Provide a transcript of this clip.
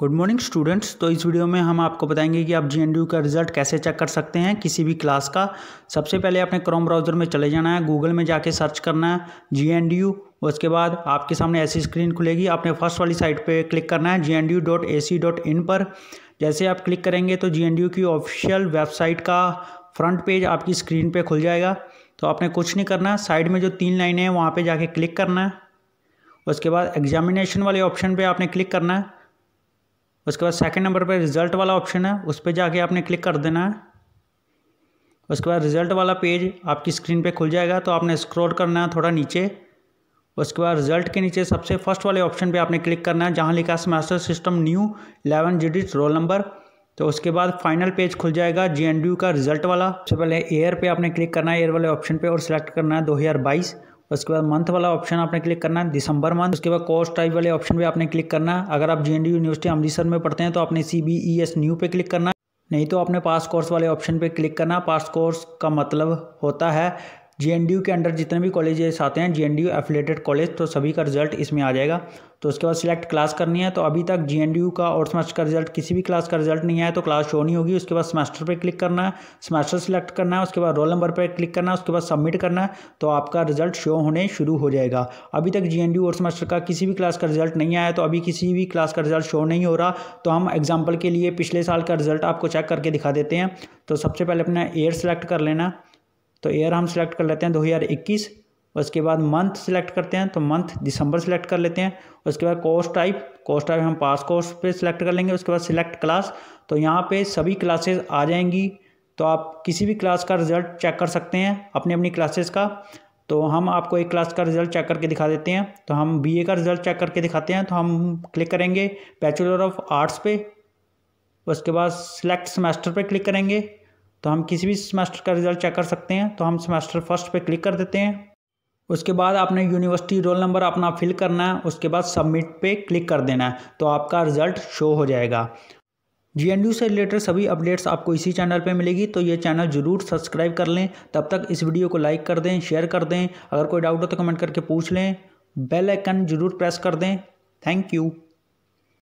good morning students तो इस video में हम आपको बताएंगे कि आप जी का रिजल्ट कैसे चेक कर सकते हैं किसी भी क्लास का सबसे पहले आपने क्रोम ब्राउज़र में चले जाना है गूगल में जाके सर्च करना है जी एन डी यू उसके बाद आपके सामने ऐसी स्क्रीन खुलेगी आपने फर्स्ट वाली साइट पे क्लिक करना है G N dot A C dot in पर जैसे आप क्लिक करेंगे तो जी एन की ऑफिशियल वेबसाइट का फ्रंट पेज आपकी स्क्रीन पर खुल जाएगा तो आपने कुछ नहीं करना है साइड में जो तीन लाइनें हैं वहाँ पर जाके क्लिक करना है उसके बाद एग्जामिनेशन वाले ऑप्शन पर आपने क्लिक करना है उसके बाद सेकंड नंबर पे रिजल्ट वाला ऑप्शन है उस पर जाके आपने क्लिक कर देना है उसके बाद रिजल्ट वाला पेज आपकी स्क्रीन पे खुल जाएगा तो आपने स्क्रॉल करना है थोड़ा नीचे उसके बाद रिजल्ट के नीचे सबसे फर्स्ट वाले ऑप्शन पे आपने क्लिक करना है जहाँ लिखा है semester system new eleven digit roll number तो उसके बाद फाइनल पेज खुल जाएगा जे का रिजल्ट वाला सबसे पहले एयर पर आपने क्लिक करना है एयर वाले ऑप्शन पर और सिलेक्ट करना है दो उसके बाद मंथ वाला ऑप्शन आपने क्लिक करना है दिसंबर मंथ उसके बाद कोर्स टाइप वाले ऑप्शन पे आपने क्लिक करना है अगर आप जे यूनिवर्सिटी अमृतसर में पढ़ते हैं तो आपने C B E S new पे क्लिक करना नहीं तो आपने पास कोर्स वाले ऑप्शन पे क्लिक करना पास कोर्स का मतलब होता है जे के अंडर जितने भी कॉलेजेस आते हैं जे एन कॉलेज तो सभी का रिजल्ट इसमें आ जाएगा तो उसके बाद सिलेक्ट क्लास करनी है तो अभी तक जे का और सेमेस्टर का रिजल्ट किसी भी क्लास का रिजल्ट नहीं आया तो क्लास शो नहीं होगी उसके बाद सेमेस्टर पर क्लिक करना है सेमेस्टर सेलेक्ट करना है उसके बाद रोल नंबर पर क्लिक करना है उसके बाद सबमिट करना है तो आपका रिजल्ट शो होने शुरू हो जाएगा अभी तक जी और सेमेस्टर का किसी भी क्लास का रिजल्ट नहीं आया तो अभी किसी भी क्लास का रिजल्ट शो नहीं हो रहा तो हम एग्जाम्पल के लिए पिछले साल का रिजल्ट आपको चेक करके दिखा देते हैं तो सबसे पहले अपना एयर सेलेक्ट कर लेना तो ईयर हम सिलेक्ट कर लेते हैं 2021 उसके बाद मंथ सेलेक्ट करते हैं तो मंथ दिसंबर सेलेक्ट कर लेते हैं उसके बाद कोर्स टाइप कोर्स टाइप हम पास कोर्स पे सिलेक्ट कर लेंगे उसके बाद सिलेक्ट क्लास तो यहाँ पे सभी क्लासेस आ जाएंगी तो आप किसी भी क्लास का रिजल्ट चेक कर सकते हैं अपनी अपनी क्लासेस का तो हम आपको एक क्लास का रिजल्ट चेक करके दिखा देते हैं तो हम ए का रिजल्ट चेक करके दिखाते हैं तो हम क्लिक करेंगे बैचलर ऑफ आर्ट्स पे उसके बाद सिलेक्ट सेमेस्टर पर क्लिक करेंगे तो हम किसी भी सेमेस्टर का रिज़ल्ट चेक कर सकते हैं तो हम सेमेस्टर फर्स्ट पे क्लिक कर देते हैं उसके बाद आपने यूनिवर्सिटी रोल नंबर अपना फिल करना है उसके बाद सबमिट पे क्लिक कर देना है तो आपका रिज़ल्ट शो हो जाएगा जी से रिलेटेड सभी अपडेट्स आपको इसी चैनल पे मिलेगी तो ये चैनल जरूर सब्सक्राइब कर लें तब तक इस वीडियो को लाइक कर दें शेयर कर दें अगर कोई डाउट हो तो कमेंट करके पूछ लें बेल आइकन जरूर प्रेस कर दें थैंक यू